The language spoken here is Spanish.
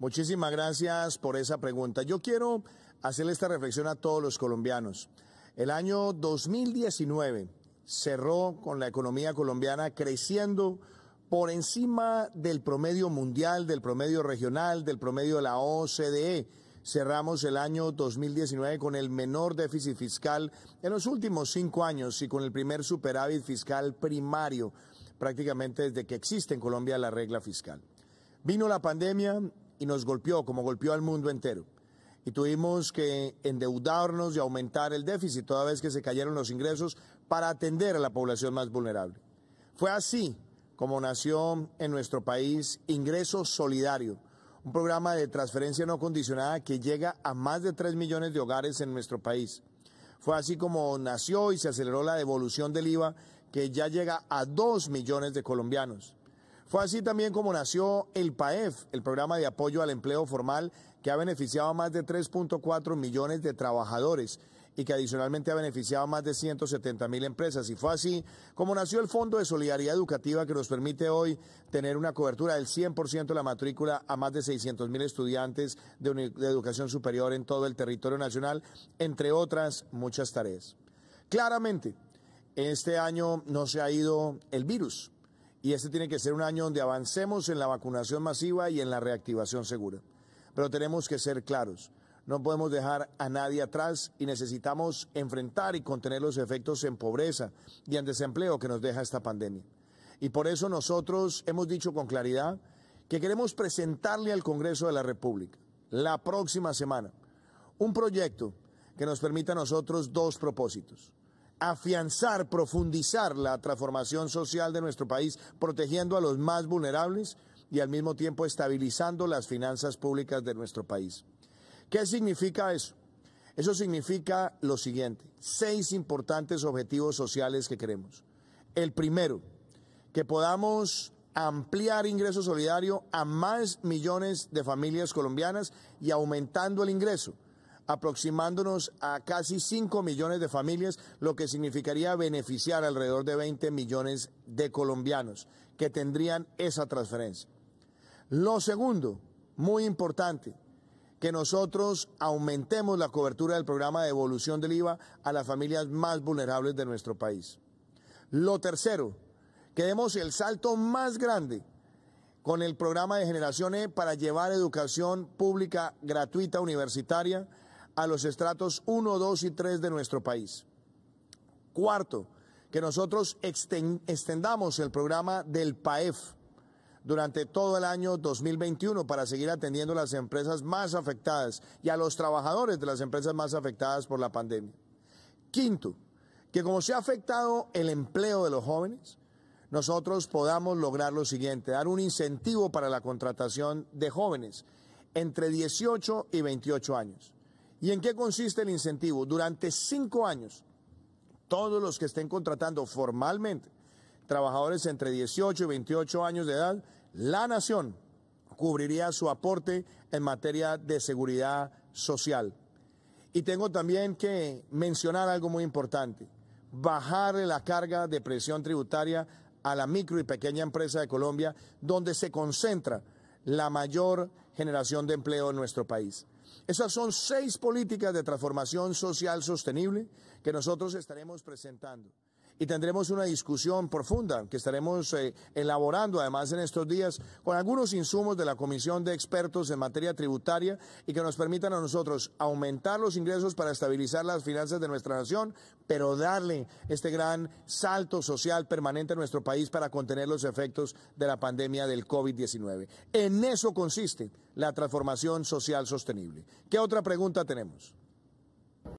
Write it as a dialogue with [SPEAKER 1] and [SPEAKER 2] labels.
[SPEAKER 1] Muchísimas gracias por esa pregunta. Yo quiero hacerle esta reflexión a todos los colombianos. El año 2019 cerró con la economía colombiana creciendo por encima del promedio mundial, del promedio regional, del promedio de la OCDE. Cerramos el año 2019 con el menor déficit fiscal en los últimos cinco años y con el primer superávit fiscal primario prácticamente desde que existe en Colombia la regla fiscal. Vino la pandemia, y nos golpeó como golpeó al mundo entero. Y tuvimos que endeudarnos y aumentar el déficit toda vez que se cayeron los ingresos para atender a la población más vulnerable. Fue así como nació en nuestro país Ingreso Solidario, un programa de transferencia no condicionada que llega a más de 3 millones de hogares en nuestro país. Fue así como nació y se aceleró la devolución del IVA que ya llega a 2 millones de colombianos. Fue así también como nació el PAEF, el programa de apoyo al empleo formal que ha beneficiado a más de 3.4 millones de trabajadores y que adicionalmente ha beneficiado a más de 170 mil empresas. Y fue así como nació el Fondo de Solidaridad Educativa que nos permite hoy tener una cobertura del 100% de la matrícula a más de 600 mil estudiantes de, educación superior en todo el territorio nacional, entre otras muchas tareas. Claramente, este año no se ha ido el virus, y este tiene que ser un año donde avancemos en la vacunación masiva y en la reactivación segura. Pero tenemos que ser claros, no podemos dejar a nadie atrás y necesitamos enfrentar y contener los efectos en pobreza y en desempleo que nos deja esta pandemia. Y por eso nosotros hemos dicho con claridad que queremos presentarle al Congreso de la República la próxima semana un proyecto que nos permita a nosotros dos propósitos afianzar, profundizar la transformación social de nuestro país, protegiendo a los más vulnerables y al mismo tiempo estabilizando las finanzas públicas de nuestro país. ¿Qué significa eso? Eso significa lo siguiente, seis importantes objetivos sociales que queremos. El primero, que podamos ampliar ingreso solidario a más millones de familias colombianas y aumentando el ingreso aproximándonos a casi 5 millones de familias, lo que significaría beneficiar alrededor de 20 millones de colombianos que tendrían esa transferencia. Lo segundo, muy importante, que nosotros aumentemos la cobertura del programa de evolución del IVA a las familias más vulnerables de nuestro país. Lo tercero, que demos el salto más grande con el programa de Generación E para llevar educación pública gratuita universitaria a los estratos 1, 2 y 3 de nuestro país. Cuarto, que nosotros extendamos el programa del PAEF durante todo el año 2021 para seguir atendiendo a las empresas más afectadas y a los trabajadores de las empresas más afectadas por la pandemia. Quinto, que como se ha afectado el empleo de los jóvenes, nosotros podamos lograr lo siguiente, dar un incentivo para la contratación de jóvenes entre 18 y 28 años. ¿Y en qué consiste el incentivo? Durante cinco años, todos los que estén contratando formalmente trabajadores entre 18 y 28 años de edad, la nación cubriría su aporte en materia de seguridad social. Y tengo también que mencionar algo muy importante, bajar la carga de presión tributaria a la micro y pequeña empresa de Colombia, donde se concentra la mayor generación de empleo en nuestro país. Esas son seis políticas de transformación social sostenible que nosotros estaremos presentando y tendremos una discusión profunda que estaremos eh, elaborando además en estos días con algunos insumos de la Comisión de Expertos en materia tributaria y que nos permitan a nosotros aumentar los ingresos para estabilizar las finanzas de nuestra nación, pero darle este gran salto social permanente a nuestro país para contener los efectos de la pandemia del COVID-19. En eso consiste la transformación social sostenible. ¿Qué otra pregunta tenemos?